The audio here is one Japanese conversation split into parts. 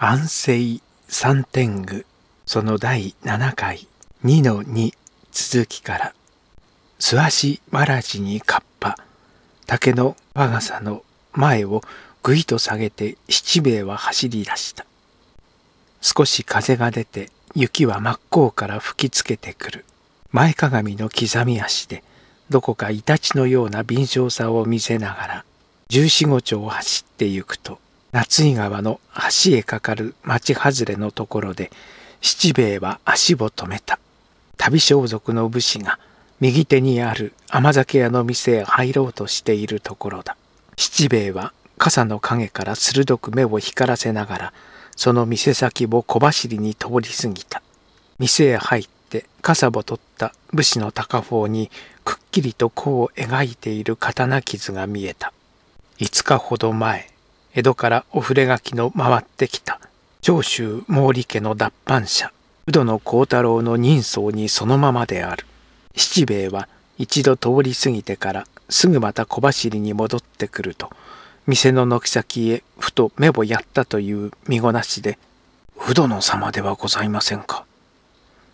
安静三天狗その第7回2の2続きから素足わらじに河ッ竹の我がの前をぐいと下げて七兵衛は走り出した少し風が出て雪は真っ向から吹きつけてくる前かがみの刻み足でどこかイタチのような敏捷さを見せながら十四五丁走ってゆくと夏井川の橋へかかる町外れのところで七兵衛は足を止めた旅装束の武士が右手にある甘酒屋の店へ入ろうとしているところだ七兵衛は傘の影から鋭く目を光らせながらその店先を小走りに通り過ぎた店へ入って傘を取った武士の高峰にくっきりと弧を描いている刀傷が見えた5日ほど前江戸からお触れ書きの回ってきた長州毛利家の脱藩者宇戸の幸太郎の人相にそのままである七兵衛は一度通り過ぎてからすぐまた小走りに戻ってくると店の軒先へふと目をやったという見ごなしで「不殿様ではございませんか」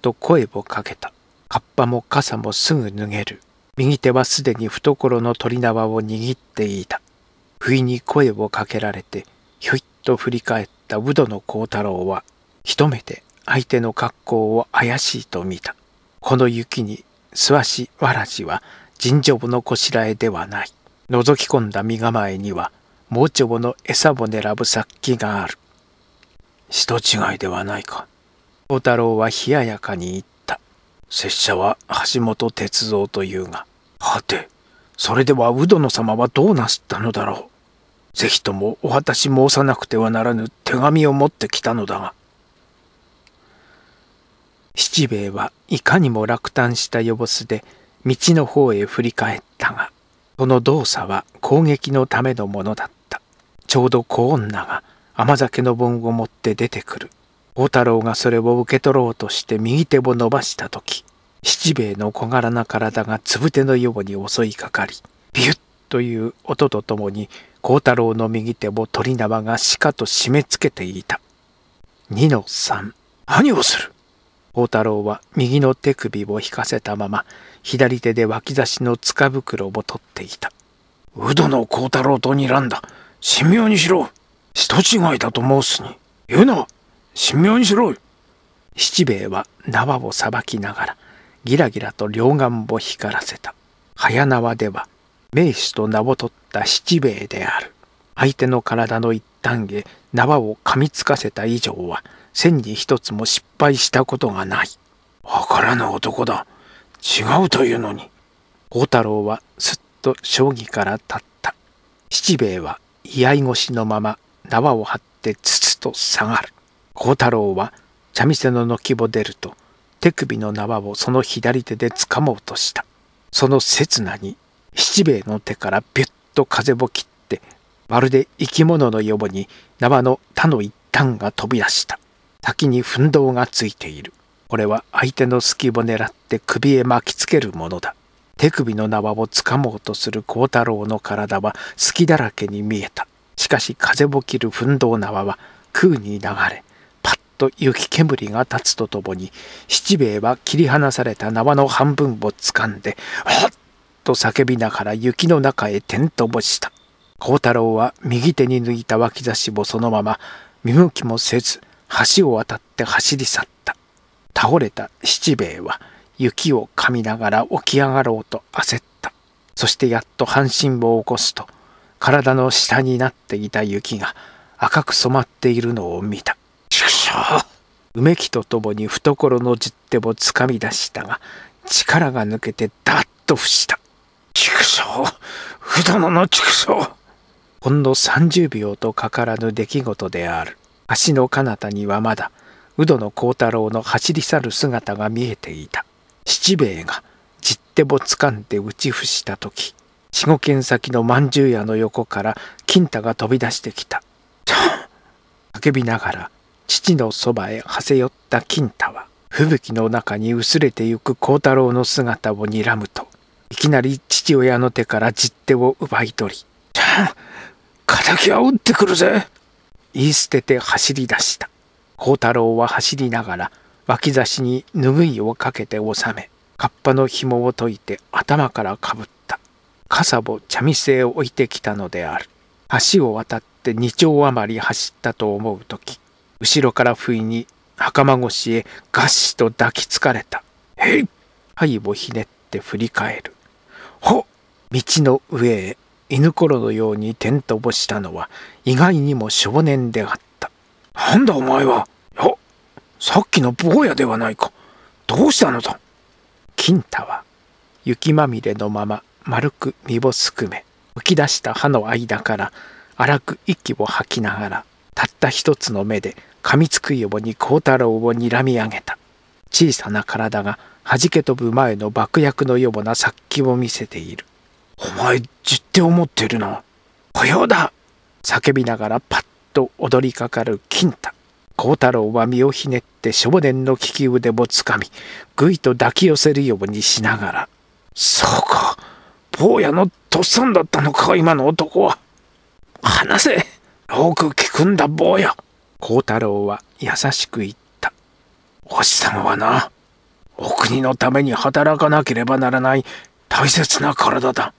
と声をかけたカッパも傘もすぐ脱げる右手はすでに懐の鳥縄を握っていた不意に声をかけられてひょいっと振り返ったウドの幸太郎は一目で相手の格好を怪しいと見たこの雪に素足わらじは尋常のこしらえではない覗き込んだ身構えには盲腸の餌を狙う殺気がある人違いではないか幸太郎は冷ややかに言った拙者は橋本哲三というがはてそれでは鵜殿様はどうなすったのだろう。ぜひともお果たし申さなくてはならぬ手紙を持ってきたのだが。七兵衛はいかにも落胆したぼすで道の方へ振り返ったが、その動作は攻撃のためのものだった。ちょうど小女が甘酒の盆を持って出てくる。小太郎がそれを受け取ろうとして右手を伸ばした時、七兵衛の小柄な体がつぶてのように襲いかかり、ビュッという音とともに、孝太郎の右手を鳥縄がしかと締め付けていた。二の三、何をする孝太郎は右の手首を引かせたまま、左手で脇差しの塚袋を取っていた。うどの孝太郎と睨んだ。神妙にしろ。人違いだと申すに。言うな。神妙にしろ。七兵衛は縄をさばきながら、ギラギラと両眼を光らせた。早縄では、名手と名を取った七兵衛である。相手の体の一端へ縄を噛みつかせた以上は、千に一つも失敗したことがない。わからぬ男だ。違うというのに。孝太郎はすっと将棋から立った。七兵衛は居合越しのまま縄を張ってつつと下がる。孝太郎は茶店の軒を出ると、手首の縄をその左手で掴もうとしたその刹那に七兵衛の手からビュッと風を切ってまるで生き物のように縄の他の一端が飛び出した先に奮闘がついているこれは相手の隙を狙って首へ巻きつけるものだ手首の縄をつかもうとする孝太郎の体は隙だらけに見えたしかし風を切る奮闘縄は空に流れと雪煙が立つとともに七兵衛は切り離された縄の半分をつかんで「はっ!」と叫びながら雪の中へ点倒もした孝太郎は右手に抜いた脇差しもそのまま見向きもせず橋を渡って走り去った倒れた七兵衛は雪をかみながら起き上がろうと焦ったそしてやっと半身を起こすと体の下になっていた雪が赤く染まっているのを見た畜生梅木と共に懐の十手をつかみ出したが力が抜けてダッと伏した畜生不殿の畜生ほんの30秒とかからぬ出来事である足の彼方にはまだ宇戸の幸太郎の走り去る姿が見えていた七兵衛がじってぼつかんで打ち伏した時四五軒先のまんじゅう屋の横から金太が飛び出してきた。叫びながら父のそばへはせ寄った金太は吹雪の中に薄れてゆく幸太郎の姿を睨むといきなり父親の手から実手を奪い取り「ち敵は撃ってくるぜ!」言い捨てて走り出した幸太郎は走りながら脇差しに拭いをかけて収めカッパの紐を解いて頭からかぶった傘を茶店へ置いてきたのである橋を渡って2丁余り走ったと思う時後ろから不意に袴越しへガシと抱きつかれた。へい灰をひねって振り返る。ほ道の上へ犬ころのようにとぼしたのは意外にも少年であった。なんだお前はよさっきの坊やではないか。どうしたのだ金太は雪まみれのまま丸く身をすくめ浮き出した歯の間から荒く息を吐きながらたった一つの目で噛みつくように孝太郎を睨み上げた小さな体が弾け飛ぶ前の爆薬のような殺気を見せているお前じって思ってるなようだ叫びながらパッと踊りかかる金太孝太郎は身をひねって少年の利き腕をつかみぐいと抱き寄せるようにしながら「そうか坊やのとっさんだったのか今の男は話せ!」よく聞くんだ坊や。孝太郎は優しく言った。おさ様はな、お国のために働かなければならない大切な体だ。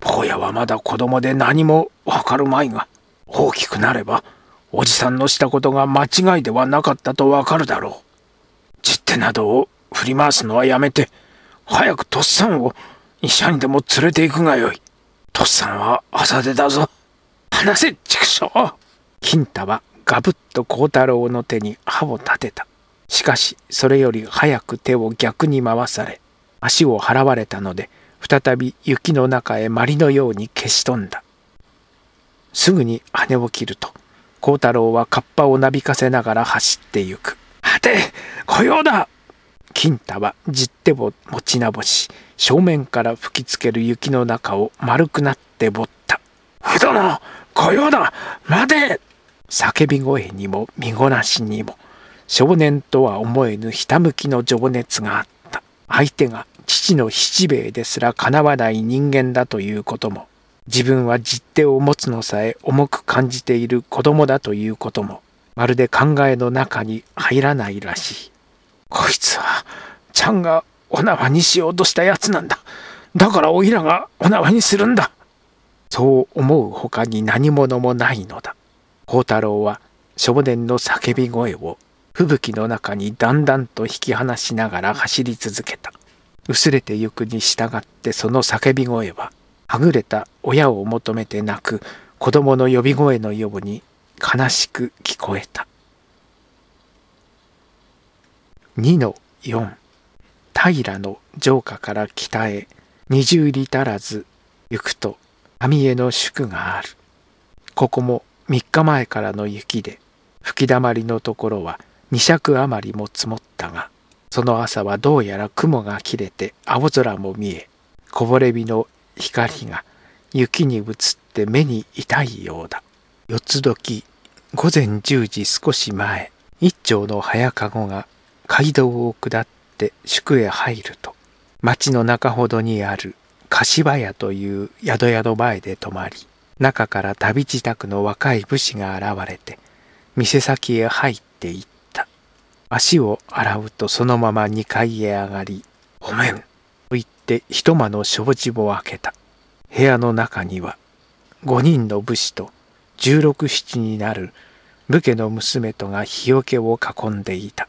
坊やはまだ子供で何もわかるまいが、大きくなれば、おじさんのしたことが間違いではなかったとわかるだろう。実手などを振り回すのはやめて、早くとっさんを医者にでも連れて行くがよい。とっさんは朝出だぞ。話せ畜生金太はガブッと孝太郎の手に歯を立てたしかしそれより早く手を逆に回され足を払われたので再び雪の中へまりのように消し飛んだすぐに羽を切ると孝太郎はカッパをなびかせながら走ってゆく「はて雇用だ!」金太はじってを持ちなぼし正面から吹きつける雪の中を丸くなってぼった「どの来よだ待て叫び声にも見ごなしにも少年とは思えぬひたむきの情熱があった相手が父の七兵衛ですらかなわない人間だということも自分は実手を持つのさえ重く感じている子供だということもまるで考えの中に入らないらしいこいつはちゃんがお縄にしようとしたやつなんだだからおいらがお縄にするんだそう思うほかに何者もないのだ。孝太郎は少年の叫び声を吹雪の中にだんだんと引き離しながら走り続けた。薄れてゆくに従ってその叫び声は、はぐれた親を求めて泣く子供の呼び声のように悲しく聞こえた。2の4平の城下から北へ二十里足らず行くと神への祝がある。ここも3日前からの雪で、吹きだまりのところは2尺余りも積もったが、その朝はどうやら雲が切れて青空も見え、こぼれ日の光が雪に映って目に痛いようだ。四つ時、午前10時少し前、一丁の早籠が街道を下って宿へ入ると、町の中ほどにある柏屋という宿屋の前で泊まり、中から旅支度の若い武士が現れて、店先へ入っていった。足を洗うとそのまま2階へ上がり、ごめんと言って一間の障子を開けた。部屋の中には、5人の武士と16、7になる武家の娘とが日よけを囲んでいた。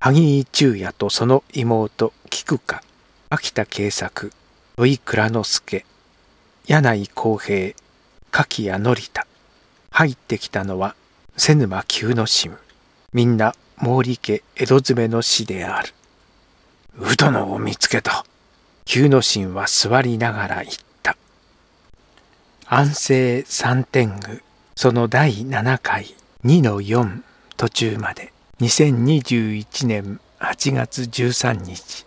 萩井中也とその妹、菊花、秋田慶作、土井蔵之助柳井康平柿谷典田入ってきたのは瀬沼久之進みんな毛利家江戸詰めの死である鵜殿を見つけた久之進は座りながら言った安政三天狗その第七回2の4途中まで2021年8月13日